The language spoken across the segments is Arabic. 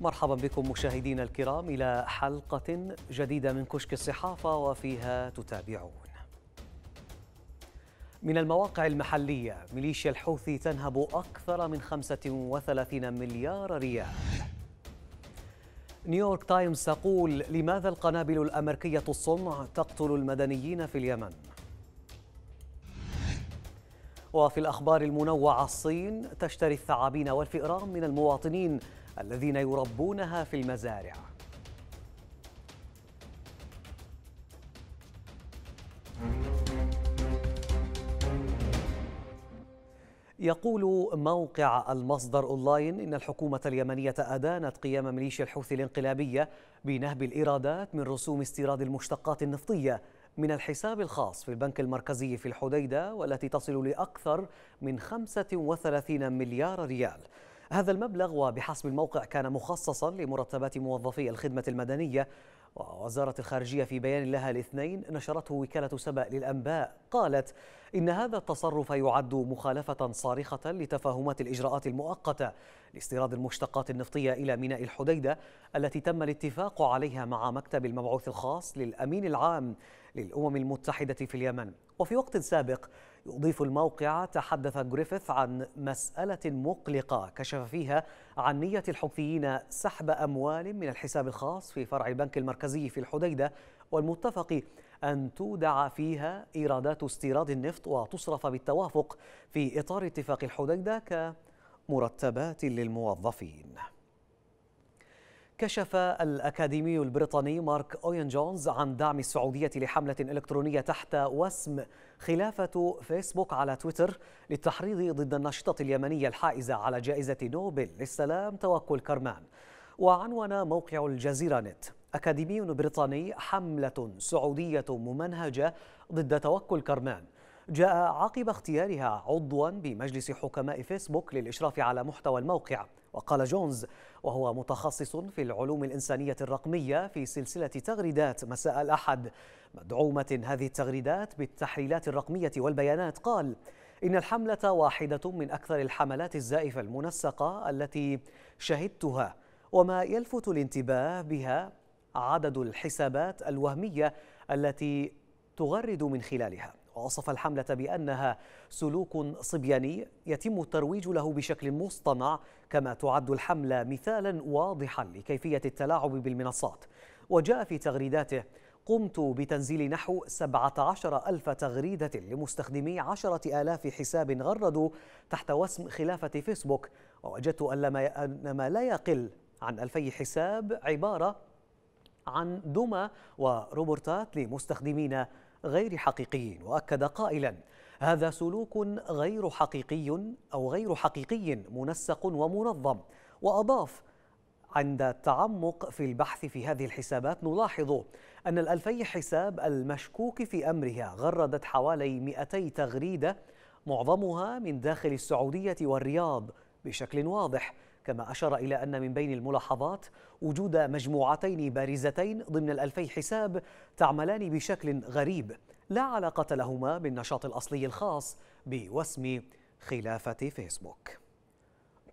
مرحبا بكم مشاهدينا الكرام إلى حلقة جديدة من كشك الصحافة وفيها تتابعون من المواقع المحلية ميليشيا الحوثي تنهب أكثر من 35 مليار ريال نيويورك تايمز تقول لماذا القنابل الأمريكية الصنع تقتل المدنيين في اليمن وفي الأخبار المنوعة الصين تشتري الثعابين والفئران من المواطنين الذين يربونها في المزارع يقول موقع المصدر أونلاين إن الحكومة اليمنية أدانت قيام ميليشيا الحوثي الانقلابية بنهب الإيرادات من رسوم استيراد المشتقات النفطية من الحساب الخاص في البنك المركزي في الحديدة والتي تصل لأكثر من 35 مليار ريال هذا المبلغ وبحسب الموقع كان مخصصا لمرتبات موظفي الخدمة المدنية ووزارة الخارجية في بيان لها الاثنين نشرته وكالة سبأ للأنباء قالت إن هذا التصرف يعد مخالفة صارخة لتفاهمات الإجراءات المؤقتة لاستيراد المشتقات النفطية إلى ميناء الحديدة التي تم الاتفاق عليها مع مكتب المبعوث الخاص للأمين العام للأمم المتحدة في اليمن وفي وقت سابق يضيف الموقع تحدث جريفيث عن مسألة مقلقة كشف فيها عن نية الحوثيين سحب أموال من الحساب الخاص في فرع البنك المركزي في الحديدة والمتفق أن تودع فيها إيرادات استيراد النفط وتصرف بالتوافق في إطار اتفاق الحديدة كمرتبات للموظفين كشف الأكاديمي البريطاني مارك أوين جونز عن دعم السعودية لحملة إلكترونية تحت وسم خلافة فيسبوك على تويتر للتحريض ضد الناشطة اليمنية الحائزة على جائزة نوبل للسلام توكل كرمان وعنون موقع الجزيرة نت أكاديمي بريطاني حملة سعودية ممنهجة ضد توكل كرمان جاء عقب اختيارها عضوا بمجلس حكماء فيسبوك للإشراف على محتوى الموقع وقال جونز وهو متخصص في العلوم الإنسانية الرقمية في سلسلة تغريدات مساء الأحد مدعومة هذه التغريدات بالتحليلات الرقمية والبيانات قال إن الحملة واحدة من أكثر الحملات الزائفة المنسقة التي شهدتها وما يلفت الانتباه بها عدد الحسابات الوهمية التي تغرد من خلالها وصف الحملة بأنها سلوك صبياني يتم الترويج له بشكل مصطنع كما تعد الحملة مثالا واضحا لكيفية التلاعب بالمنصات وجاء في تغريداته قمت بتنزيل نحو 17 ألف تغريدة لمستخدمي 10 آلاف حساب غردوا تحت وسم خلافة فيسبوك ووجدت أن ما لا يقل عن ألفي حساب عبارة عن دمى وروبورتات لمستخدمين غير حقيقيين وأكد قائلا هذا سلوك غير حقيقي أو غير حقيقي منسق ومنظم وأضاف عند التعمق في البحث في هذه الحسابات نلاحظ أن الألفي حساب المشكوك في أمرها غردت حوالي 200 تغريدة معظمها من داخل السعودية والرياض بشكل واضح كما أشار إلى أن من بين الملاحظات وجود مجموعتين بارزتين ضمن الألفي حساب تعملان بشكل غريب لا علاقة لهما بالنشاط الأصلي الخاص بوسم خلافة فيسبوك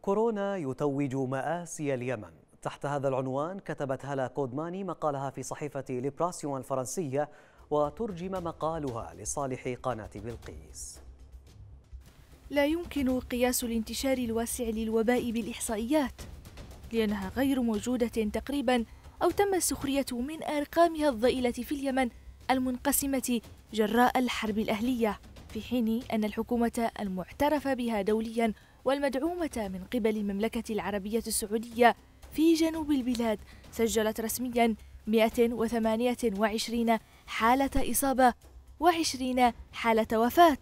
كورونا يتوج مآسي اليمن تحت هذا العنوان كتبت هلا كودماني مقالها في صحيفة ليبراسيون الفرنسية وترجم مقالها لصالح قناة بلقيس لا يمكن قياس الانتشار الواسع للوباء بالإحصائيات لأنها غير موجودة تقريبا أو تم السخرية من أرقامها الضئيلة في اليمن المنقسمة جراء الحرب الأهلية في حين أن الحكومة المعترف بها دوليا والمدعومة من قبل المملكة العربية السعودية في جنوب البلاد سجلت رسميا 128 حالة إصابة و20 حالة وفاة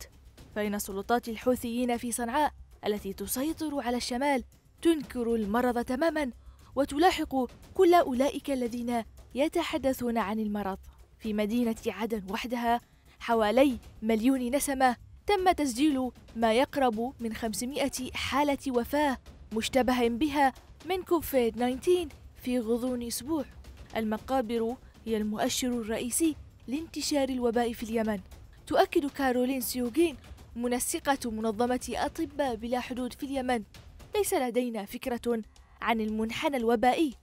فإن سلطات الحوثيين في صنعاء التي تسيطر على الشمال تنكر المرض تماما وتلاحق كل أولئك الذين يتحدثون عن المرض في مدينة عدن وحدها حوالي مليون نسمة تم تسجيل ما يقرب من 500 حالة وفاة مشتبه بها من كوفيد 19 في غضون أسبوع المقابر هي المؤشر الرئيسي لانتشار الوباء في اليمن تؤكد كارولين سيوغين منسقة منظمة أطباء بلا حدود في اليمن ليس لدينا فكرة عن المنحنى الوبائي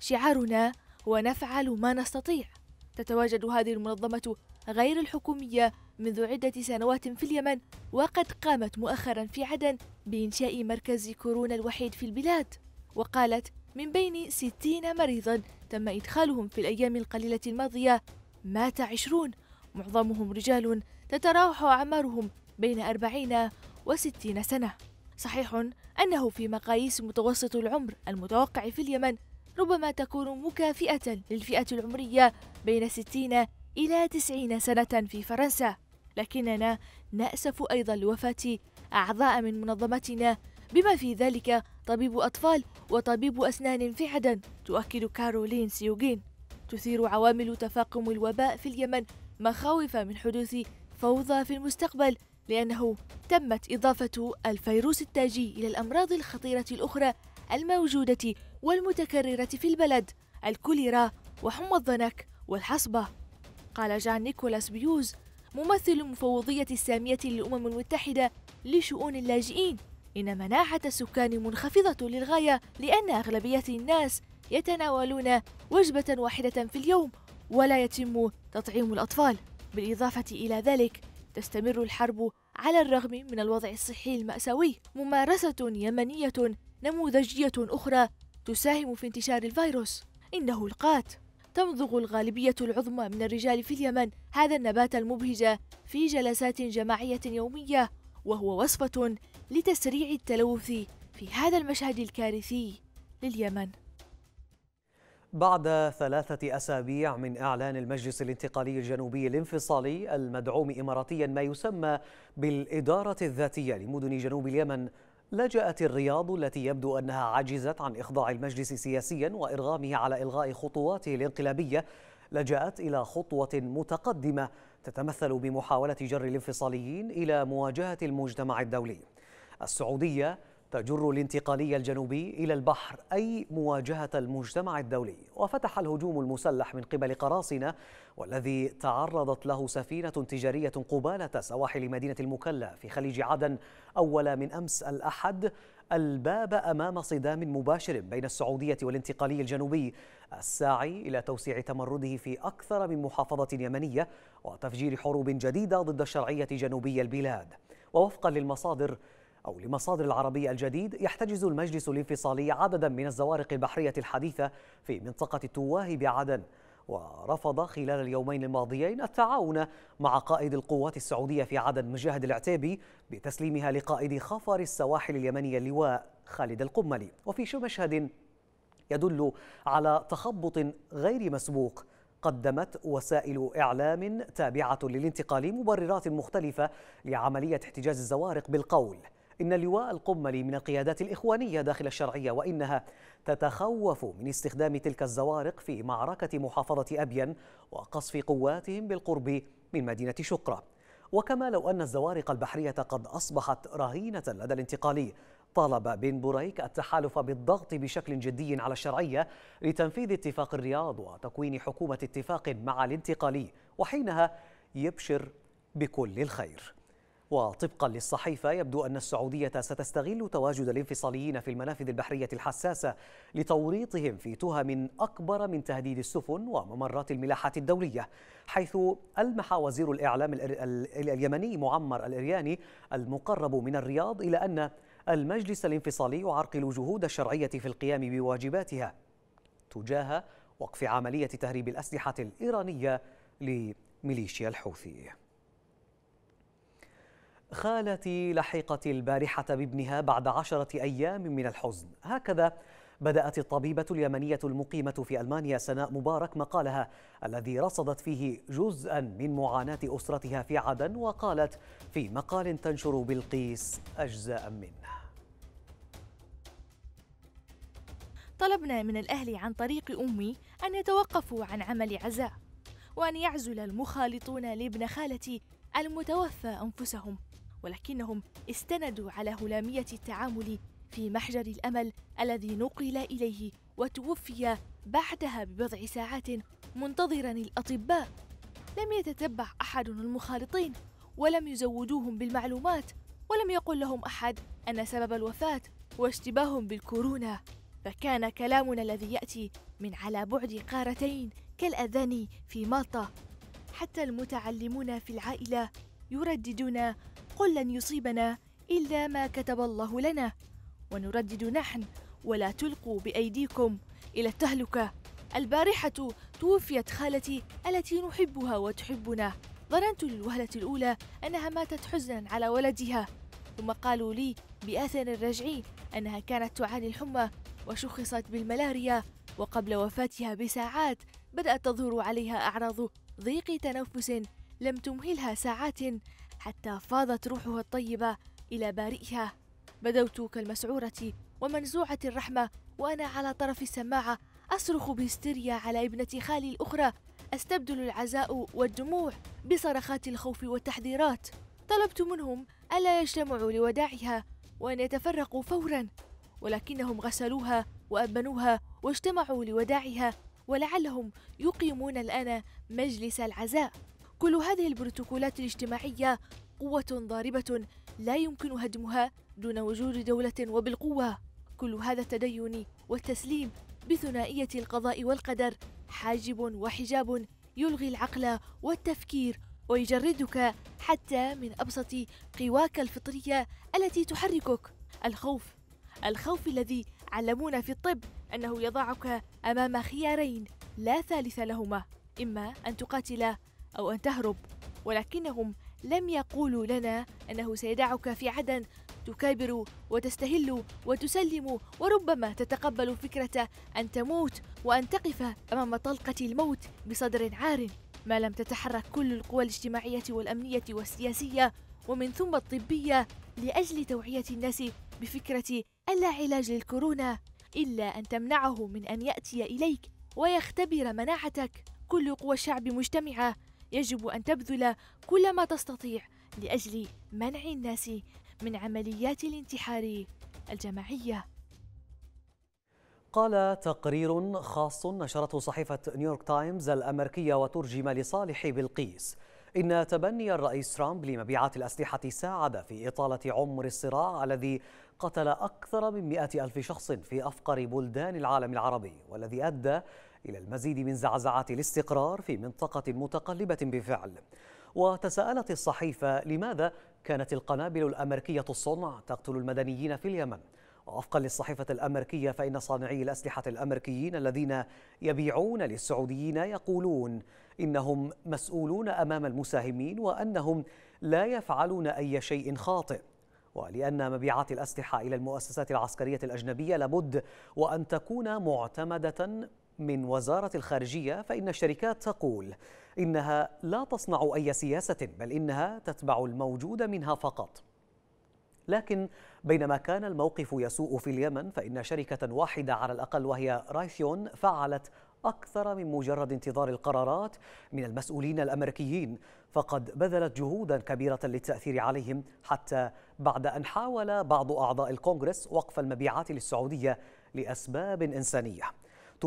شعارنا هو نفعل ما نستطيع تتواجد هذه المنظمة غير الحكومية منذ عدة سنوات في اليمن وقد قامت مؤخرا في عدن بإنشاء مركز كورونا الوحيد في البلاد وقالت من بين ستين مريضا تم إدخالهم في الأيام القليلة الماضية مات عشرون معظمهم رجال تتراوح أعمارهم بين 40 و 60 سنة صحيح أنه في مقاييس متوسط العمر المتوقع في اليمن ربما تكون مكافئة للفئة العمرية بين 60 إلى 90 سنة في فرنسا لكننا نأسف أيضا لوفاة أعضاء من منظمتنا بما في ذلك طبيب أطفال وطبيب أسنان في عدن تؤكد كارولين سيوغين تثير عوامل تفاقم الوباء في اليمن مخاوف من حدوث فوضى في المستقبل لأنه تمت إضافة الفيروس التاجي إلى الأمراض الخطيرة الأخرى الموجودة والمتكررة في البلد الكوليرا وحمى الضنك والحصبة قال جان نيكولاس بيوز ممثل مفوضية السامية للأمم المتحدة لشؤون اللاجئين إن مناعة السكان منخفضة للغاية لأن أغلبية الناس يتناولون وجبة واحدة في اليوم ولا يتم تطعيم الأطفال بالإضافة إلى ذلك تستمر الحرب على الرغم من الوضع الصحي المأساوي ممارسة يمنية نموذجية أخرى تساهم في انتشار الفيروس إنه القات تمضغ الغالبية العظمى من الرجال في اليمن هذا النبات المبهج في جلسات جماعية يومية وهو وصفة لتسريع التلوث في هذا المشهد الكارثي لليمن بعد ثلاثة أسابيع من إعلان المجلس الانتقالي الجنوبي الانفصالي المدعوم إماراتيا ما يسمى بالإدارة الذاتية لمدن جنوب اليمن لجأت الرياض التي يبدو أنها عجزت عن إخضاع المجلس سياسيا وإرغامه على إلغاء خطواته الانقلابية لجأت إلى خطوة متقدمة تتمثل بمحاولة جر الانفصاليين إلى مواجهة المجتمع الدولي السعودية تجر الانتقالي الجنوبي إلى البحر أي مواجهة المجتمع الدولي وفتح الهجوم المسلح من قبل قراصنة والذي تعرضت له سفينة تجارية قبالة سواحل مدينة المكلا في خليج عدن أول من أمس الأحد الباب أمام صدام مباشر بين السعودية والانتقالي الجنوبي الساعي إلى توسيع تمرده في أكثر من محافظة يمنية وتفجير حروب جديدة ضد الشرعية جنوبي البلاد ووفقا للمصادر أو لمصادر العربية الجديد يحتجز المجلس الانفصالي عددا من الزوارق البحرية الحديثة في منطقة التواه بعدن ورفض خلال اليومين الماضيين التعاون مع قائد القوات السعودية في عدن مجاهد العتيبي بتسليمها لقائد خفر السواحل اليمنية اللواء خالد القملي وفي مشهد يدل على تخبط غير مسبوق قدمت وسائل إعلام تابعة للانتقال مبررات مختلفة لعملية احتجاز الزوارق بالقول إن اللواء القملي من القيادات الإخوانية داخل الشرعية وإنها تتخوف من استخدام تلك الزوارق في معركة محافظة أبين وقصف قواتهم بالقرب من مدينة شقرة وكما لو أن الزوارق البحرية قد أصبحت رهينة لدى الانتقالي طالب بن بريك التحالف بالضغط بشكل جدي على الشرعية لتنفيذ اتفاق الرياض وتكوين حكومة اتفاق مع الانتقالي وحينها يبشر بكل الخير وطبقا للصحيفة يبدو أن السعودية ستستغل تواجد الانفصاليين في المنافذ البحرية الحساسة لتوريطهم في تهم أكبر من تهديد السفن وممرات الملاحة الدولية حيث ألمح وزير الإعلام اليمني معمر الإرياني المقرب من الرياض إلى أن المجلس الانفصالي يعرقل جهود الشرعية في القيام بواجباتها تجاه وقف عملية تهريب الأسلحة الإيرانية لميليشيا الحوثي خالتي لحقت البارحة بابنها بعد عشرة أيام من الحزن هكذا بدأت الطبيبة اليمنية المقيمة في ألمانيا سناء مبارك مقالها الذي رصدت فيه جزءا من معاناة أسرتها في عدن وقالت في مقال تنشر بالقيس أجزاء منه طلبنا من الأهل عن طريق أمي أن يتوقفوا عن عمل عزاء وأن يعزل المخالطون لابن خالتي المتوفى أنفسهم ولكنهم استندوا على هلامية التعامل في محجر الأمل الذي نقل إليه وتوفي بعدها ببضع ساعات منتظرا الأطباء لم يتتبع أحد المخالطين ولم يزودوهم بالمعلومات ولم يقل لهم أحد أن سبب الوفاة هو اشتباههم بالكورونا فكان كلامنا الذي يأتي من على بعد قارتين كالأذان في مالطا حتى المتعلمون في العائلة يرددون قل لن يصيبنا إلا ما كتب الله لنا ونردد نحن ولا تلقوا بأيديكم إلى التهلكة البارحة توفيت خالتي التي نحبها وتحبنا ظننت للوهلة الأولى أنها ماتت حزنا على ولدها ثم قالوا لي بأثر رجعي أنها كانت تعاني الحمى وشخصت بالملاريا وقبل وفاتها بساعات بدأت تظهر عليها أعراض ضيق تنفس لم تمهلها ساعات حتى فاضت روحها الطيبة إلى بارئها بدوت كالمسعورة ومنزوعة الرحمة وأنا على طرف السماعة أصرخ بهستيريا على ابنة خالي الأخرى أستبدل العزاء والدموع بصرخات الخوف والتحذيرات طلبت منهم ألا يجتمعوا لوداعها وأن يتفرقوا فورا ولكنهم غسلوها وأبنوها واجتمعوا لوداعها ولعلهم يقيمون الآن مجلس العزاء كل هذه البروتوكولات الاجتماعية قوة ضاربة لا يمكن هدمها دون وجود دولة وبالقوة كل هذا التدين والتسليم بثنائية القضاء والقدر حاجب وحجاب يلغي العقل والتفكير ويجردك حتى من أبسط قواك الفطرية التي تحركك الخوف الخوف الذي علمونا في الطب أنه يضعك أمام خيارين لا ثالث لهما إما أن تقاتل أو أن تهرب ولكنهم لم يقولوا لنا أنه سيدعك في عدن تكابر وتستهل وتسلم وربما تتقبل فكرة أن تموت وأن تقف أمام طلقة الموت بصدر عار ما لم تتحرك كل القوى الاجتماعية والأمنية والسياسية ومن ثم الطبية لأجل توعية الناس بفكرة ألا علاج للكورونا إلا أن تمنعه من أن يأتي إليك ويختبر مناعتك كل قوى الشعب مجتمعة يجب أن تبذل كل ما تستطيع لأجل منع الناس من عمليات الانتحار الجماعية قال تقرير خاص نشرته صحيفة نيويورك تايمز الأمريكية وترجم لصالح بلقيس إن تبني الرئيس ترامب لمبيعات الأسلحة ساعد في إطالة عمر الصراع الذي قتل أكثر من مئة ألف شخص في أفقر بلدان العالم العربي والذي أدى إلى المزيد من زعزعة الاستقرار في منطقة متقلبة بفعل وتساءلت الصحيفة لماذا كانت القنابل الأمريكية الصنع تقتل المدنيين في اليمن وفقا للصحيفة الأمريكية فإن صانعي الأسلحة الأمريكيين الذين يبيعون للسعوديين يقولون إنهم مسؤولون أمام المساهمين وأنهم لا يفعلون أي شيء خاطئ ولأن مبيعات الأسلحة إلى المؤسسات العسكرية الأجنبية لابد وأن تكون معتمدة من وزارة الخارجية فإن الشركات تقول إنها لا تصنع أي سياسة بل إنها تتبع الموجود منها فقط لكن بينما كان الموقف يسوء في اليمن فإن شركة واحدة على الأقل وهي رايثيون فعلت أكثر من مجرد انتظار القرارات من المسؤولين الأمريكيين فقد بذلت جهودا كبيرة للتأثير عليهم حتى بعد أن حاول بعض أعضاء الكونغرس وقف المبيعات للسعودية لأسباب إنسانية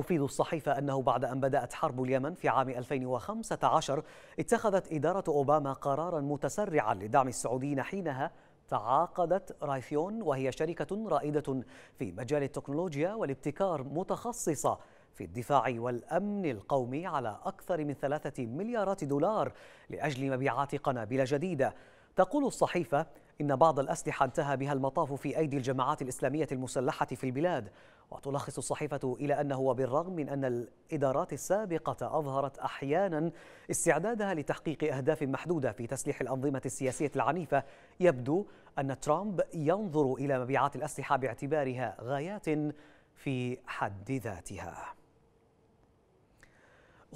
تفيد الصحيفة أنه بعد أن بدأت حرب اليمن في عام 2015 اتخذت إدارة أوباما قرارا متسرعا لدعم السعوديين حينها تعاقدت رايثيون وهي شركة رائدة في مجال التكنولوجيا والابتكار متخصصة في الدفاع والأمن القومي على أكثر من ثلاثة مليارات دولار لأجل مبيعات قنابل جديدة تقول الصحيفة إن بعض الأسلحة انتهى بها المطاف في أيدي الجماعات الإسلامية المسلحة في البلاد وتلخص الصحيفة إلى أنه بالرغم من أن الإدارات السابقة أظهرت أحيانا استعدادها لتحقيق أهداف محدودة في تسليح الأنظمة السياسية العنيفة يبدو أن ترامب ينظر إلى مبيعات الأسلحة باعتبارها غايات في حد ذاتها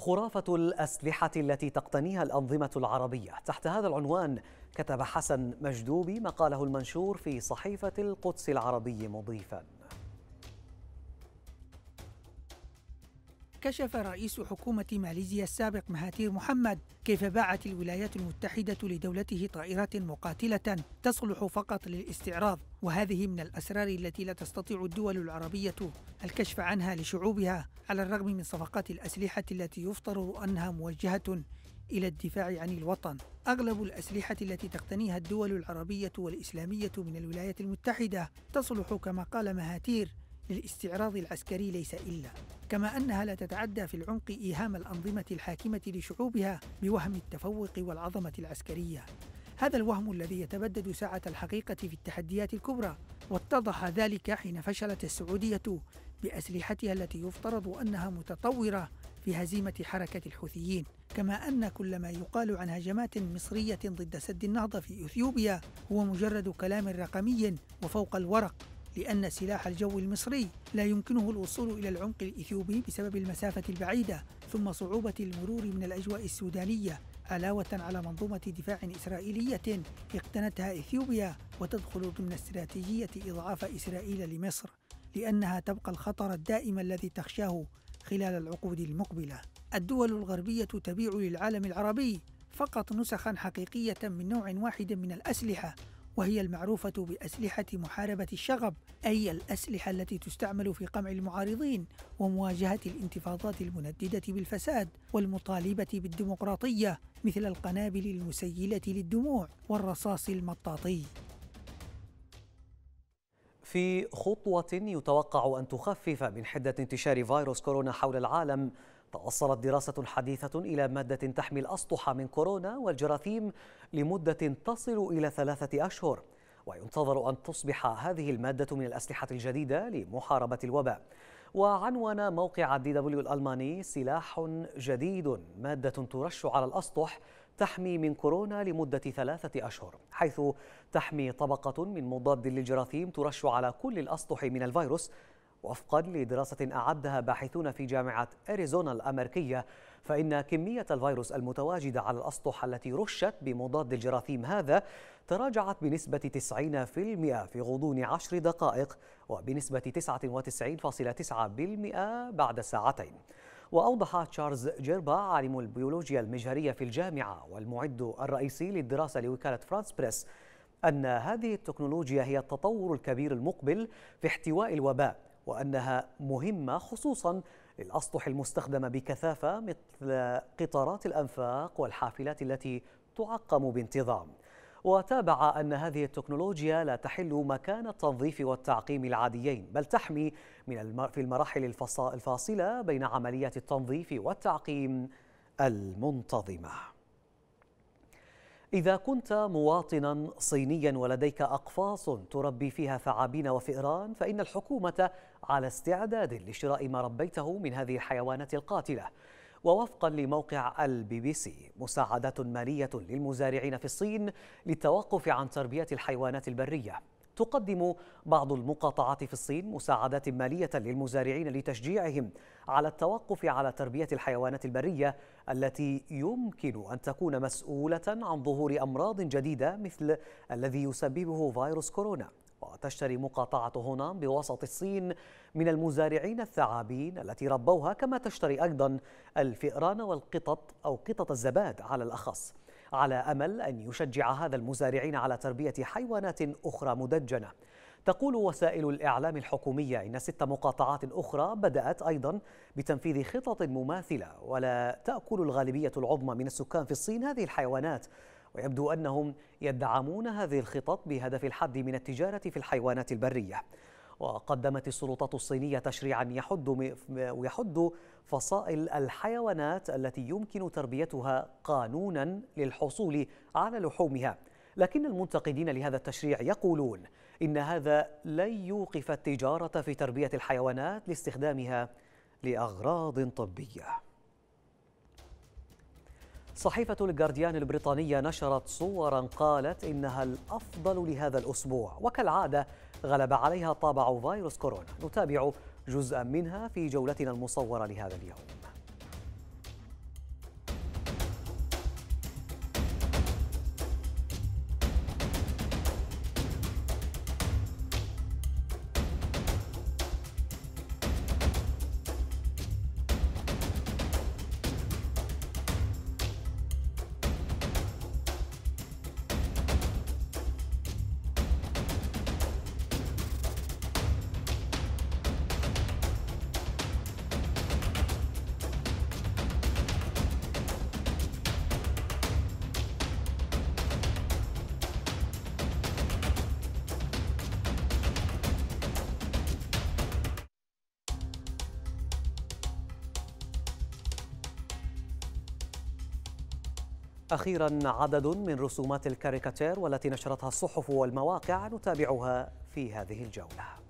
خرافة الأسلحة التي تقتنيها الأنظمة العربية تحت هذا العنوان كتب حسن مجدوبي مقاله المنشور في صحيفة القدس العربي مضيفاً كشف رئيس حكومة ماليزيا السابق مهاتير محمد كيف باعت الولايات المتحدة لدولته طائرات مقاتلة تصلح فقط للاستعراض وهذه من الأسرار التي لا تستطيع الدول العربية الكشف عنها لشعوبها على الرغم من صفقات الأسلحة التي يفترض أنها موجهة إلى الدفاع عن الوطن أغلب الأسلحة التي تقتنيها الدول العربية والإسلامية من الولايات المتحدة تصلح كما قال مهاتير للاستعراض العسكري ليس إلا كما أنها لا تتعدى في العمق إيهام الأنظمة الحاكمة لشعوبها بوهم التفوق والعظمة العسكرية هذا الوهم الذي يتبدد ساعة الحقيقة في التحديات الكبرى واتضح ذلك حين فشلت السعودية بأسلحتها التي يفترض أنها متطورة في هزيمة حركة الحوثيين كما أن كل ما يقال عن هجمات مصرية ضد سد النهضة في إثيوبيا هو مجرد كلام رقمي وفوق الورق لأن سلاح الجو المصري لا يمكنه الوصول إلى العمق الإثيوبي بسبب المسافة البعيدة ثم صعوبة المرور من الأجواء السودانية علاوة على منظومة دفاع إسرائيلية اقتنتها إثيوبيا وتدخل ضمن استراتيجية إضعاف إسرائيل لمصر لأنها تبقى الخطر الدائم الذي تخشاه خلال العقود المقبلة الدول الغربية تبيع للعالم العربي فقط نسخا حقيقية من نوع واحد من الأسلحة وهي المعروفة بأسلحة محاربة الشغب أي الأسلحة التي تستعمل في قمع المعارضين ومواجهة الانتفاضات المنددة بالفساد والمطالبة بالديمقراطية مثل القنابل المسيلة للدموع والرصاص المطاطي في خطوة يتوقع أن تخفف من حدة انتشار فيروس كورونا حول العالم توصلت دراسة حديثة إلى مادة تحمي الأسطح من كورونا والجراثيم لمدة تصل إلى ثلاثة أشهر وينتظر أن تصبح هذه المادة من الأسلحة الجديدة لمحاربة الوباء وعنوان موقع الدي دبليو الألماني سلاح جديد مادة ترش على الأسطح تحمي من كورونا لمدة ثلاثة أشهر حيث تحمي طبقة من مضاد للجراثيم ترش على كل الأسطح من الفيروس وفقا لدراسة أعدها باحثون في جامعة أريزونا الأمريكية فإن كمية الفيروس المتواجدة على الأسطح التي رشت بمضاد الجراثيم هذا تراجعت بنسبة 90% في غضون 10 دقائق وبنسبة 99.9% بعد ساعتين وأوضح تشارلز جيربا عالم البيولوجيا المجهرية في الجامعة والمعد الرئيسي للدراسة لوكالة فرانس بريس أن هذه التكنولوجيا هي التطور الكبير المقبل في احتواء الوباء وأنها مهمة خصوصا للأسطح المستخدمة بكثافة مثل قطارات الأنفاق والحافلات التي تعقم بانتظام وتابع أن هذه التكنولوجيا لا تحل مكان التنظيف والتعقيم العاديين بل تحمي من المر... في المراحل الفاصلة بين عمليات التنظيف والتعقيم المنتظمه إذا كنت مواطنا صينيا ولديك أقفاص تربي فيها ثعابين وفئران فإن الحكومة على استعداد لشراء ما ربيته من هذه الحيوانات القاتلة ووفقا لموقع البي بي سي مساعدات مالية للمزارعين في الصين للتوقف عن تربية الحيوانات البرية تقدم بعض المقاطعات في الصين مساعدات مالية للمزارعين لتشجيعهم على التوقف على تربية الحيوانات البرية التي يمكن أن تكون مسؤولة عن ظهور أمراض جديدة مثل الذي يسببه فيروس كورونا وتشتري مقاطعة هونان بوسط الصين من المزارعين الثعابين التي ربوها كما تشتري أيضا الفئران والقطط أو قطط الزباد على الأخص على أمل أن يشجع هذا المزارعين على تربية حيوانات أخرى مدجنة تقول وسائل الإعلام الحكومية إن ست مقاطعات أخرى بدأت أيضا بتنفيذ خطط مماثلة ولا تأكل الغالبية العظمى من السكان في الصين هذه الحيوانات ويبدو أنهم يدعمون هذه الخطط بهدف الحد من التجارة في الحيوانات البرية وقدمت السلطات الصينية تشريعا يحد ويحد فصائل الحيوانات التي يمكن تربيتها قانونا للحصول على لحومها لكن المنتقدين لهذا التشريع يقولون إن هذا لن يوقف التجارة في تربية الحيوانات لاستخدامها لأغراض طبية صحيفة الجارديان البريطانية نشرت صورا قالت إنها الأفضل لهذا الأسبوع وكالعادة غلب عليها طابع فيروس كورونا نتابع جزءا منها في جولتنا المصورة لهذا اليوم أخيرا عدد من رسومات الكاريكاتير والتي نشرتها الصحف والمواقع نتابعها في هذه الجولة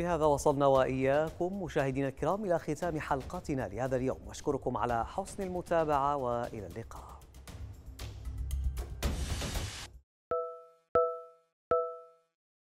بهذا وصلنا وإياكم مشاهدينا الكرام إلى ختام حلقتنا لهذا اليوم اشكركم على حسن المتابعة وإلى اللقاء